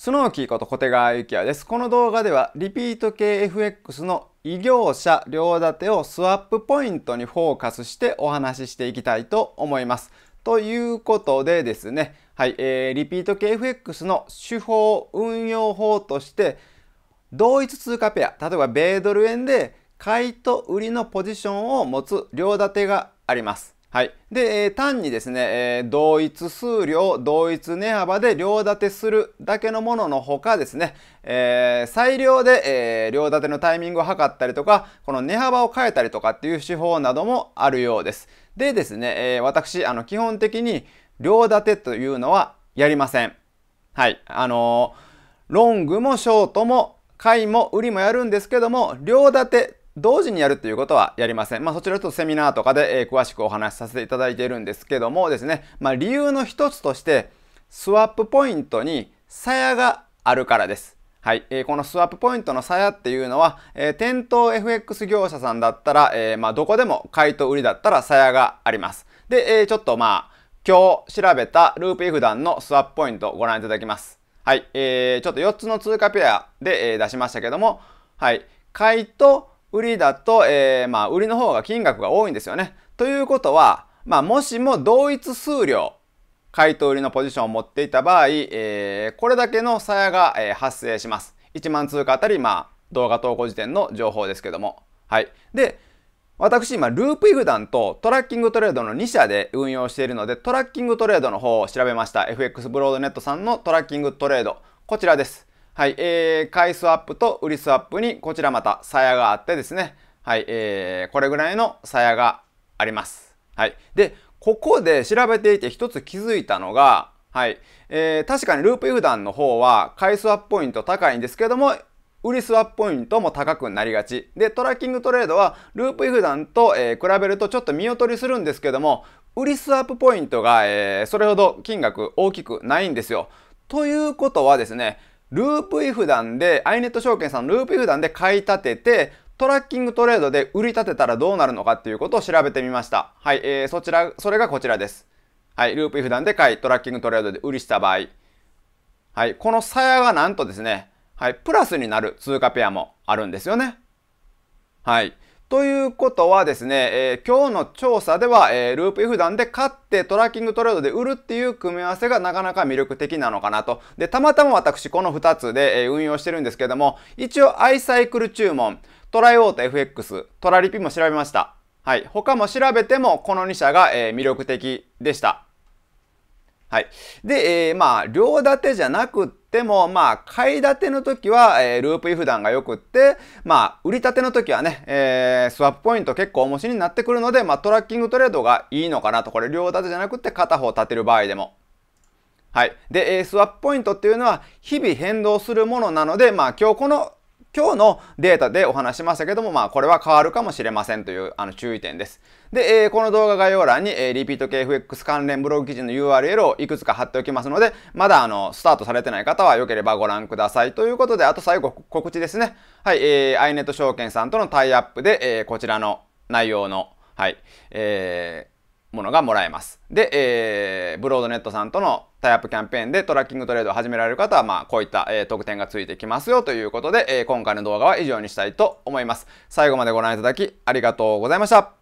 スノーキーこと小手川幸也です。この動画ではリピート系 FX の異業者両立てをスワップポイントにフォーカスしてお話ししていきたいと思います。ということでですね、はい、えー、リピート系 FX の手法運用法として同一通貨ペア、例えば米ドル円で買いと売りのポジションを持つ両立てがあります。はい。で、えー、単にですね、えー、同一数量、同一値幅で両立てするだけのもののほかですね、えー、裁量で、えー、両立てのタイミングを測ったりとか、この値幅を変えたりとかっていう手法などもあるようです。でですね、えー、私、あの、基本的に両立てというのはやりません。はい。あのロングもショートも買いも売りもやるんですけども、両立て同時にやるっていうことはやりません。まあ、そちらとセミナーとかで、えー、詳しくお話しさせていただいているんですけどもですね、まあ、理由の一つとして、スワップポイントに鞘があるからです。はい、えー、このスワップポイントの鞘っていうのは、えー、店頭 FX 業者さんだったら、えー、まあ、どこでも買いと売りだったら鞘があります。で、えー、ちょっとまあ、今日調べたループ F 段のスワップポイントをご覧いただきます。はい、えー、ちょっと4つの通貨ペアで、え出しましたけども、はい、買いと売りだと、えー、まあ、売りの方が金額が多いんですよね。ということは、まあ、もしも同一数量、買い売りのポジションを持っていた場合、えー、これだけの差が、えー、発生します。1万通貨あたり、まあ、動画投稿時点の情報ですけども。はい。で、私今、ループイグダンとトラッキングトレードの2社で運用しているので、トラッキングトレードの方を調べました。FX ブロードネットさんのトラッキングトレード。こちらです。はい、えー、買いスワップと売りスワップにこちらまた鞘があってですね、はい、えー、これぐらいの鞘があります。はい。で、ここで調べていて一つ気づいたのが、はい、えー、確かにループイフダンの方は買いスワップポイント高いんですけども、売りスワップポイントも高くなりがち。で、トラッキングトレードはループダンと、えー、比べるとちょっと見劣りするんですけども、売りスワップポイントが、えー、それほど金額大きくないんですよ。ということはですね、ループイフダンで、アイネット証券さんのループイフダンで買い立てて、トラッキングトレードで売り立てたらどうなるのかっていうことを調べてみました。はい、えー、そちら、それがこちらです。はい、ループイフダンで買い、トラッキングトレードで売りした場合。はい、このさやがなんとですね、はい、プラスになる通貨ペアもあるんですよね。はい。ということはですね、えー、今日の調査では、えー、ループイフで勝ってトラッキングトレードで売るっていう組み合わせがなかなか魅力的なのかなと。で、たまたま私この2つで、えー、運用してるんですけども、一応アイサイクル注文、トライオート FX、トラリピも調べました。はい。他も調べてもこの2社が、え魅力的でした。はい。で、えー、まあ、両立てじゃなくて、でも、まあ、買い立ての時は、えー、ループイフンが良くって、まあ、売り立ての時はね、えー、スワップポイント結構重しになってくるので、まあ、トラッキングトレードがいいのかなと。これ、両立てじゃなくて片方立てる場合でも。はい。で、えー、スワップポイントっていうのは日々変動するものなので、まあ今日この今日のデータでお話しましたけども、まあ、これは変わるかもしれませんというあの注意点です。で、えー、この動画概要欄に、えー、リピート系 FX 関連ブログ記事の URL をいくつか貼っておきますので、まだあの、スタートされてない方は良ければご覧ください。ということで、あと最後告知ですね。はい、えー、iNet 証券さんとのタイアップで、えー、こちらの内容の、はい、えー、ものがもらえます。で、えー、ブロードネットさんとのタイアップキャンペーンでトラッキングトレードを始められる方は、まあ、こういった、えー、特典がついてきますよということで、えー、今回の動画は以上にしたいと思います。最後までご覧いただきありがとうございました。